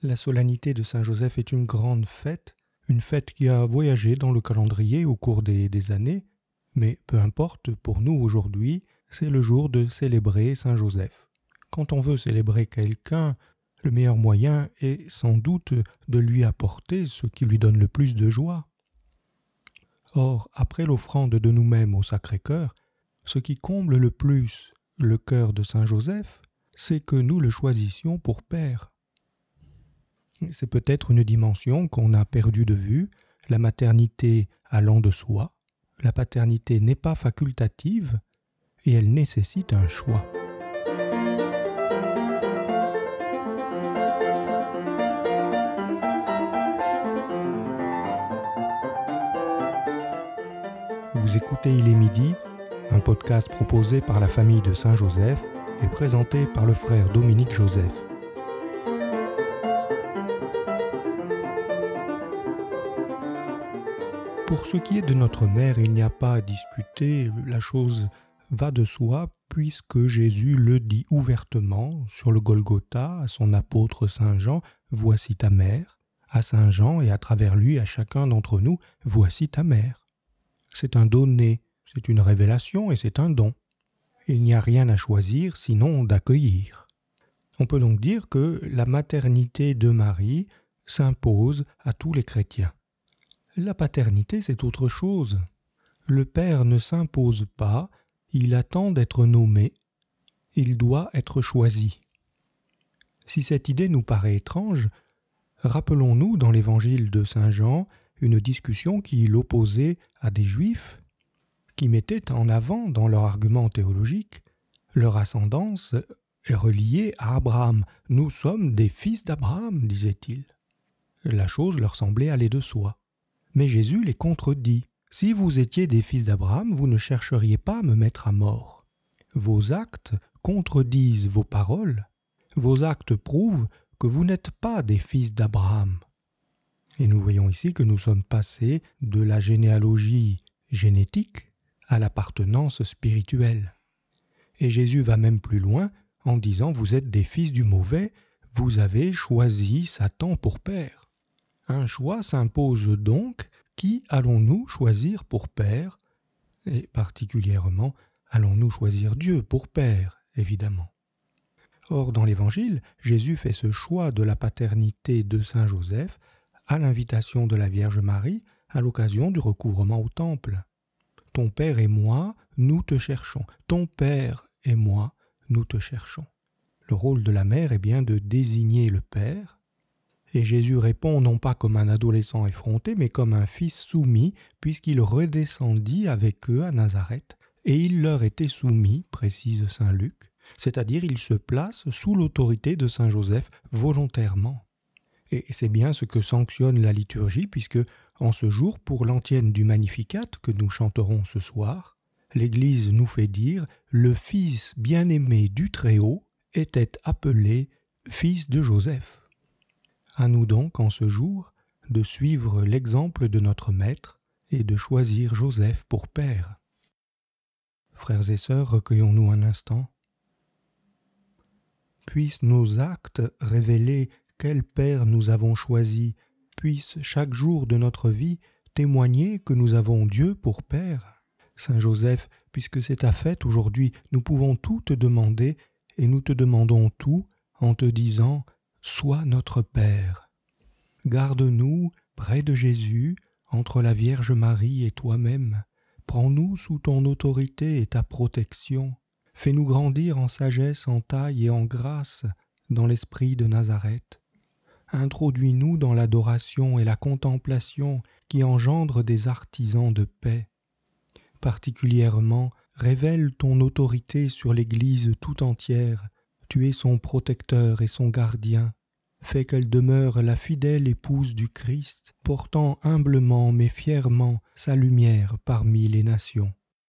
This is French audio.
La solennité de Saint Joseph est une grande fête, une fête qui a voyagé dans le calendrier au cours des, années, mais peu importe, pour nous aujourd'hui, c'est le jour de célébrer Saint Joseph. Quand on veut célébrer quelqu'un, le meilleur moyen est sans doute de lui apporter ce qui lui donne le plus de joie. Or, après l'offrande de nous-mêmes au Sacré-Cœur, ce qui comble le plus le cœur de Saint Joseph, c'est que nous le choisissions pour Père. C'est peut-être une dimension qu'on a perdue de vue, la maternité allant de soi. La paternité n'est pas facultative et elle nécessite un choix. Vous écoutez Il est midi, un podcast proposé par la famille de Saint-Joseph et présenté par le frère Dominique Joseph. Pour ce qui est de notre mère, il n'y a pas à discuter, la chose va de soi puisque Jésus le dit ouvertement sur le Golgotha à son apôtre Saint Jean, Voici ta mère, à Saint Jean et à travers lui à chacun d'entre nous, Voici ta mère. C'est un donné, c'est une révélation et c'est un don. Il n'y a rien à choisir sinon d'accueillir. On peut donc dire que la maternité de Marie s'impose à tous les chrétiens. La paternité, c'est autre chose. Le père ne s'impose pas, il attend d'être nommé, il doit être choisi. Si cette idée nous paraît étrange, rappelons-nous dans l'évangile de Saint Jean une discussion qui l'opposait à des juifs qui mettaient en avant dans leur argument théologique leur ascendance reliée à Abraham. Nous sommes des fils d'Abraham, disait-il. La chose leur semblait aller de soi. Mais Jésus les contredit. Si vous étiez des fils d'Abraham, vous ne chercheriez pas à me mettre à mort. Vos actes contredisent vos paroles. Vos actes prouvent que vous n'êtes pas des fils d'Abraham. Et nous voyons ici que nous sommes passés de la généalogie génétique à l'appartenance spirituelle. Et Jésus va même plus loin en disant Vous êtes des fils du mauvais, vous avez choisi Satan pour père. Un choix s'impose donc qui allons-nous choisir pour Père Et particulièrement, allons-nous choisir Dieu pour Père, évidemment Or, dans l'Évangile, Jésus fait ce choix de la paternité de Saint Joseph à l'invitation de la Vierge Marie à l'occasion du recouvrement au Temple. Ton Père et moi, nous te cherchons. Ton Père et moi, nous te cherchons. Le rôle de la mère est bien de désigner le Père, et Jésus répond non pas comme un adolescent effronté, mais comme un fils soumis, puisqu'il redescendit avec eux à Nazareth, et il leur était soumis, précise Saint Luc, c'est-à-dire il se place sous l'autorité de Saint Joseph volontairement. Et c'est bien ce que sanctionne la liturgie, puisque en ce jour, pour l'antienne du Magnificat que nous chanterons ce soir, l'Église nous fait dire Le Fils bien-aimé du Très-Haut était appelé Fils de Joseph. À nous donc, en ce jour, de suivre l'exemple de notre Maître et de choisir Joseph pour Père. Frères et sœurs, recueillons-nous un instant. Puissent nos actes révéler quel Père nous avons choisi, puisse chaque jour de notre vie témoigner que nous avons Dieu pour Père. Saint Joseph, puisque c'est ta fête aujourd'hui, nous pouvons tout te demander, et nous te demandons tout en te disant sois notre Père. Garde-nous près de Jésus, entre la Vierge Marie et toi-même. Prends-nous sous ton autorité et ta protection. Fais-nous grandir en sagesse, en taille et en grâce dans l'esprit de Nazareth. Introduis-nous dans l'adoration et la contemplation qui engendrent des artisans de paix. Particulièrement, révèle ton autorité sur l'Église tout entière tu es son protecteur et son gardien. Fais qu'elle demeure la fidèle épouse du Christ, portant humblement mais fièrement sa lumière parmi les nations.